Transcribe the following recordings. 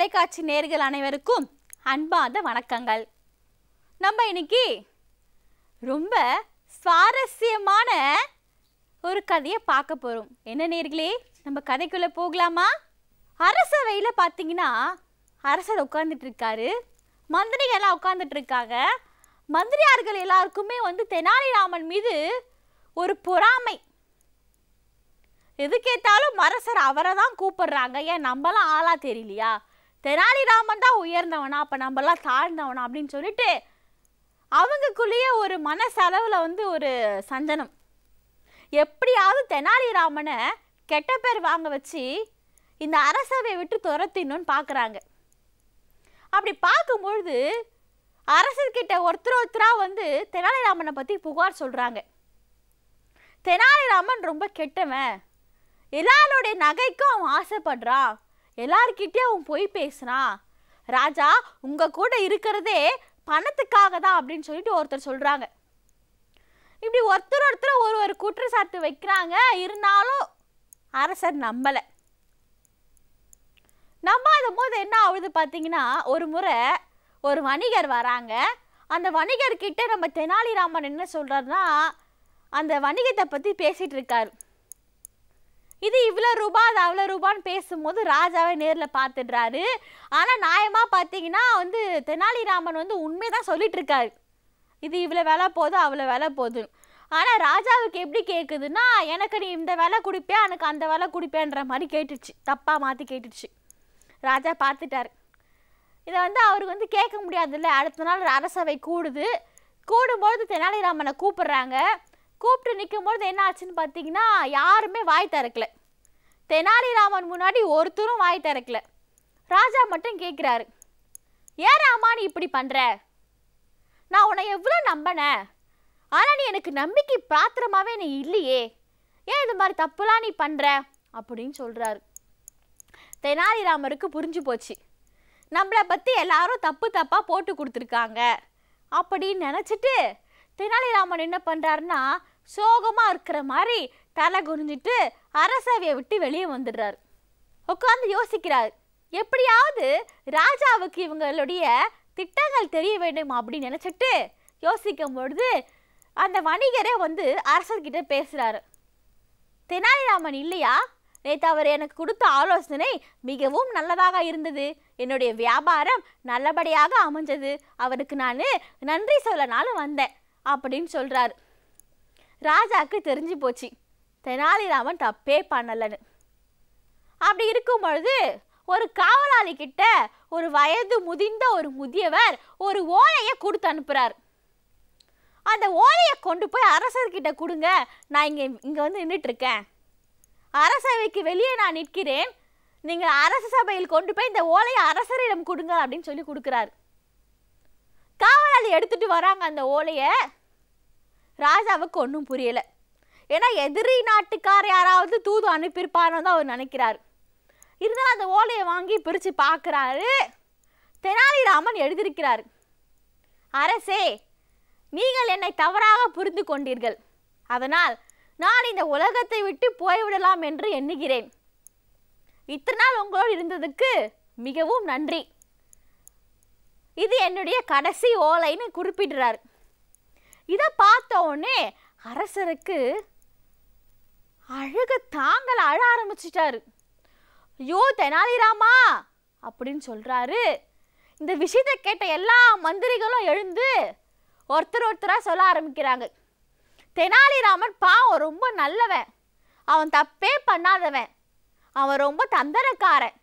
தொலைக்காட்சி நேர்கள் அனைவருக்கும் அன்பாத வணக்கங்கள் நம்ம இன்னைக்கு ரொம்ப சுவாரஸ்யமான ஒரு கதையை பார்க்க போகிறோம் என்ன நேர்களே நம்ம கதைக்குள்ளே போகலாமா அரசவையில் பார்த்தீங்கன்னா அரசர் இருக்காரு மந்திரிகள்லாம் இருக்காங்க மந்திரியார்கள் எல்லாருக்குமே வந்து தெனாலிராமன் மீது ஒரு பொறாமை எது கேட்டாலும் அரசர் அவரை தான் கூப்பிடுறாங்க ஏன் நம்மலாம் ஆளாக தெரியலையா தெனாலிராமன் தான் உயர்ந்தவனா அப்போ நம்மலாம் தாழ்ந்தவனா அப்படின்னு சொல்லிட்டு அவங்களுக்குள்ளேயே ஒரு மனசளவில் வந்து ஒரு சஞ்சனம் எப்படியாவது தெனாலிராமனை கெட்ட பேர் வாங்க வச்சு இந்த அரசவை விட்டு துரத்திடணும்னு பார்க்குறாங்க அப்படி பார்க்கும்பொழுது அரசர்கிட்ட ஒருத்தர் ஒருத்தராக வந்து தெனாலிராமனை பற்றி புகார் சொல்கிறாங்க தெனாலிராமன் ரொம்ப கெட்டவன் எல்லாருடைய நகைக்கும் அவன் ஆசைப்படுறான் எல்லார்கிட்டே அவன் போய் பேசுனா ராஜா உங்கள் கூட இருக்கிறதே பணத்துக்காக தான் அப்படின்னு சொல்லிட்டு ஒருத்தர் சொல்கிறாங்க இப்படி ஒருத்தர் ஒருத்தர் ஒரு ஒரு குற்றச்சாட்டு வைக்கிறாங்க இருந்தாலும் அரசர் நம்பலை நம்பாத போது என்ன ஆகுது பார்த்தீங்கன்னா ஒரு முறை ஒரு வணிகர் வராங்க அந்த வணிகர்கிட்ட நம்ம தெனாலிராமன் என்ன சொல்கிறாருன்னா அந்த வணிகத்தை பற்றி பேசிகிட்டு இருக்காரு இது இவ்வளோ ரூபா அது அவ்வளோ ரூபான்னு பேசும்போது ராஜாவை நேரில் பார்த்துடுறாரு ஆனால் நியாயமாக பார்த்தீங்கன்னா வந்து தெனாலிராமன் வந்து உண்மைதான் சொல்லிட்டு இருக்காரு இது இவ்வளோ வேலை போதும் அவ்வளோ வேலை போதும் ஆனால் ராஜாவுக்கு எப்படி கேட்குதுன்னா எனக்கு நீ இந்த வேலை குடிப்பேன் எனக்கு அந்த வேலை குடிப்பேன்ற மாதிரி கேட்டுச்சு தப்பாக மாற்றி கேட்டுச்சு ராஜா பார்த்துட்டார் இதை வந்து அவருக்கு வந்து கேட்க முடியாதுல்ல அடுத்த நாள் அரசவை கூடுது கூடும்போது தெனாலிராமனை கூப்பிடுறாங்க கூப்பிட்டு நிற்கும்போது என்ன ஆச்சுன்னு பார்த்தீங்கன்னா யாருமே வாய் திறக்கல தெனாலிராமன் முன்னாடி ஒருத்தரும் வாய் திறக்கல ராஜா மட்டும் கேட்குறாரு ஏன் ராமா நீ இப்படி பண்ணுற நான் உன்னை எவ்வளோ நம்பினேன் ஆனால் நீ எனக்கு நம்பிக்கை பாத்திரமாகவே நீ இல்லையே ஏன் இது மாதிரி தப்புலாம் நீ பண்ணுற அப்படின்னு சொல்கிறாரு தெனாலிராமருக்கு புரிஞ்சு போச்சு நம்மளை பற்றி எல்லாரும் தப்பு தப்பாக போட்டு கொடுத்துருக்காங்க அப்படின்னு நினச்சிட்டு தெனாலிராமன் என்ன பண்ணுறாருன்னா சோகமாக இருக்கிற மாதிரி தலை குறிஞ்சிட்டு அரசவையை விட்டு வெளியே வந்துடுறார் உட்காந்து யோசிக்கிறார் எப்படியாவது ராஜாவுக்கு இவங்களுடைய திட்டங்கள் தெரிய வேண்டும் அப்படின்னு நினச்சிட்டு யோசிக்கும் பொழுது அந்த வணிகரே வந்து அரசர்கிட்ட பேசுகிறாரு தெனாலிராமன் இல்லையா நேற்று அவர் எனக்கு கொடுத்த ஆலோசனை மிகவும் நல்லதாக இருந்தது என்னுடைய வியாபாரம் நல்லபடியாக அமைஞ்சது அவருக்கு நான் நன்றி சொல்லனாலும் வந்தேன் அப்படின்னு சொல்கிறாரு ராஜாவுக்கு தெரிஞ்சு போச்சு தெனாலிராமன் தப்பே பண்ணலைன்னு அப்படி இருக்கும் பொழுது ஒரு காவலாளி கிட்ட ஒரு வயது முதிர்ந்த ஒரு முதியவர் ஒரு ஓலையை கொடுத்து அனுப்புகிறார் அந்த ஓலையை கொண்டு போய் அரசர்கிட்ட கொடுங்க நான் இங்கே இங்கே வந்து நின்றுட்டுருக்கேன் அரசவைக்கு வெளியே நான் நிற்கிறேன் நீங்கள் அரசு சபையில் கொண்டு போய் இந்த ஓலையை அரசரிடம் கொடுங்க அப்படின்னு சொல்லி கொடுக்குறாரு காவலாளி எடுத்துகிட்டு வராங்க அந்த ஓலையை ராஜாவுக்கு ஒன்றும் புரியலை ஏன்னா எதிரி நாட்டுக்கார் யாராவது தூது அனுப்பியிருப்பான்னு தான் அவர் நினைக்கிறார் இருந்தாலும் அந்த ஓலையை வாங்கி பிரித்து பார்க்குறாரு தெனாலிராமன் எழுதியிருக்கிறார் அரசே நீங்கள் என்னை தவறாக புரிந்து கொண்டீர்கள் அதனால் நான் இந்த உலகத்தை விட்டு போய்விடலாம் என்று எண்ணுகிறேன் இத்தனை நாள் உங்களோடு இருந்ததுக்கு மிகவும் நன்றி இது என்னுடைய கடைசி ஓலைன்னு குறிப்பிடுறார் இதை பார்த்த உடனே அரசருக்கு அழுக தாங்கள் அழ ஆரம்பிச்சிட்டாரு ஐயோ தெனாலிராமா அப்படின்னு சொல்கிறாரு இந்த விஷயத்தை கேட்ட எல்லா மந்திரிகளும் எழுந்து ஒருத்தர் ஒருத்தராக சொல்ல ஆரம்பிக்கிறாங்க தெனாலிராமன் பாவம் ரொம்ப நல்லவன் அவன் தப்பே பண்ணாதவன் அவன் ரொம்ப தந்தனக்காரன்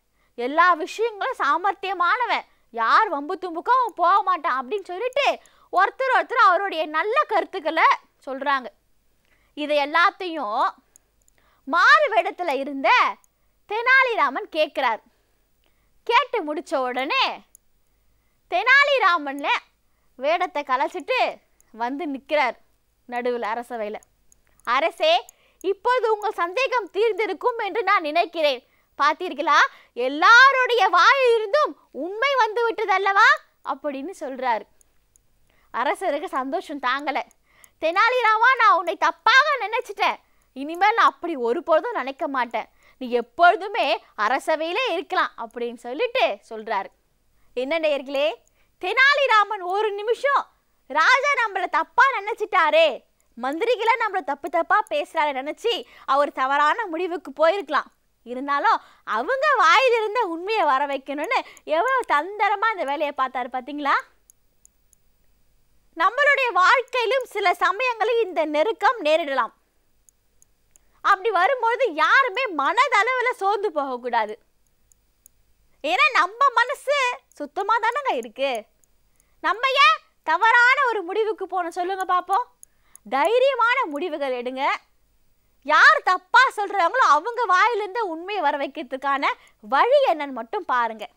எல்லா விஷயங்களும் சாமர்த்தியமானவன் யார் வம்பு தும்புக்கும் அவன் போக மாட்டான் அப்படின்னு சொல்லிட்டு ஒருத்தர் ஒருத்தர் அவருடைய நல்ல கருத்துக்களை சொல்கிறாங்க இது எல்லாத்தையும் மாறு வேடத்தில் இருந்த தெனாலிராமன் கேட்குறார் கேட்டு முடித்த உடனே தெனாலிராமனில் வேடத்தை கலைச்சிட்டு வந்து நிற்கிறார் நடுவில் அரசவையில் அரசே இப்போது உங்கள் சந்தேகம் தீர்ந்திருக்கும் என்று நான் நினைக்கிறேன் பார்த்தீர்களா எல்லாருடைய வாயிலிருந்தும் உண்மை வந்து விட்டதல்லவா அப்படின்னு சொல்கிறாரு அரசருக்கு சந்தோஷம் தாங்கலை தெனாலிராமா நான் உன்னை தப்பாக நினச்சிட்டேன் இனிமேல் நான் அப்படி ஒருபொழுதும் நினைக்க மாட்டேன் நீ எப்பொழுதுமே அரசவையிலே இருக்கலாம் அப்படின்னு சொல்லிட்டு சொல்கிறாரு என்ன நேர்களே தெனாலிராமன் ஒரு நிமிஷம் ராஜா நம்மளை தப்பாக நினச்சிட்டாரே மந்திரிகளை நம்மளை தப்பு தப்பாக பேசுகிறாரு நினச்சி அவர் தவறான முடிவுக்கு போயிருக்கலாம் இருந்தாலும் அவங்க வாயிலிருந்த உண்மையை வர வைக்கணும்னு எவ்வளோ தந்தரமாக அந்த வேலையை பார்த்தாரு பார்த்தீங்களா நம்முடைய வாழ்க்கையிலும் சில சமயங்களில் இந்த நெருக்கம் நேரிடலாம் அப்படி வரும்பொழுது யாருமே மனதளவில் சோர்ந்து போகக்கூடாது ஏன்னா நம்ம மனசு சுத்தமாக தானங்க இருக்கு நம்ம ஏன் தவறான ஒரு முடிவுக்கு போன சொல்லுங்க பார்ப்போம் தைரியமான முடிவுகள் எடுங்க யார் தப்பாக சொல்கிறாங்களோ அவங்க வாயிலிருந்து உண்மையை வர வைக்கிறதுக்கான வழி என்னன்னு மட்டும் பாருங்கள்